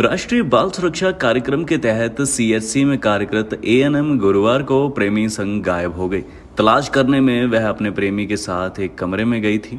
राष्ट्रीय बाल सुरक्षा कार्यक्रम के तहत सीएचसी में कार्यरत एएनएम गुरुवार को प्रेमी संग गायब हो गई तलाश करने में वह अपने प्रेमी के साथ एक कमरे में गई थी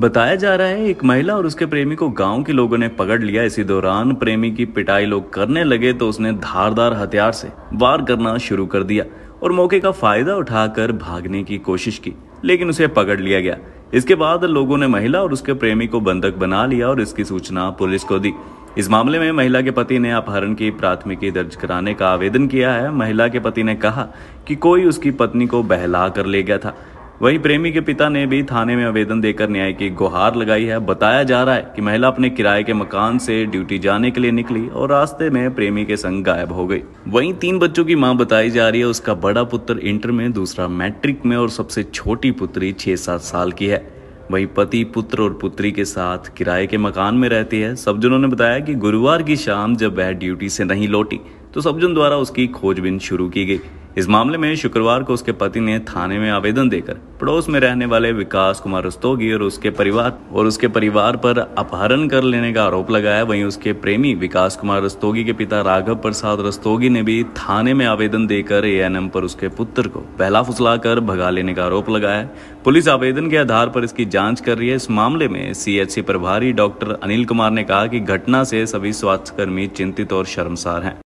बताया जा रहा है एक महिला और उसके प्रेमी को गांव के लोगों ने पकड़ लिया इसी दौरान प्रेमी की पिटाई लोग करने लगे तो उसने धारदार हथियार से वार करना शुरू कर दिया और मौके का फायदा उठाकर भागने की कोशिश की लेकिन उसे पकड़ लिया गया इसके बाद लोगों ने महिला और उसके प्रेमी को बंधक बना लिया और इसकी सूचना पुलिस को दी इस मामले में महिला के पति ने अपहरण की प्राथमिकी दर्ज कराने का आवेदन किया है महिला के पति ने कहा कि कोई उसकी पत्नी को बहला कर ले गया था वहीं प्रेमी के पिता ने भी थाने में आवेदन देकर न्याय की गुहार लगाई है बताया जा रहा है कि महिला अपने किराए के मकान से ड्यूटी जाने के लिए निकली और रास्ते में प्रेमी के संग गायब हो गई वहीं तीन बच्चों की मां बताई जा रही है उसका बड़ा पुत्र इंटर में दूसरा मैट्रिक में और सबसे छोटी पुत्री छह सात साल की है वही पति पुत्र और पुत्री के साथ किराए के मकान में रहती है सब जनों ने बताया कि गुरुवार की शाम जब वह ड्यूटी से नहीं लौटी तो सबजन द्वारा उसकी खोजबीन शुरू की गई इस मामले में शुक्रवार को उसके पति ने थाने में आवेदन देकर पड़ोस में रहने वाले विकास कुमार रस्तोगी और उसके परिवार और उसके परिवार पर अपहरण कर लेने का आरोप लगाया वहीं उसके प्रेमी विकास कुमार रस्तोगी के पिता राघव प्रसाद रस्तोगी ने भी थाने में आवेदन देकर एएनएम पर उसके पुत्र को पहला फुसला भगा लेने का आरोप लगाया पुलिस आवेदन के आधार पर इसकी जाँच कर रही है इस मामले में सी प्रभारी डॉक्टर अनिल कुमार ने कहा की घटना से सभी स्वास्थ्य चिंतित और शर्मसार है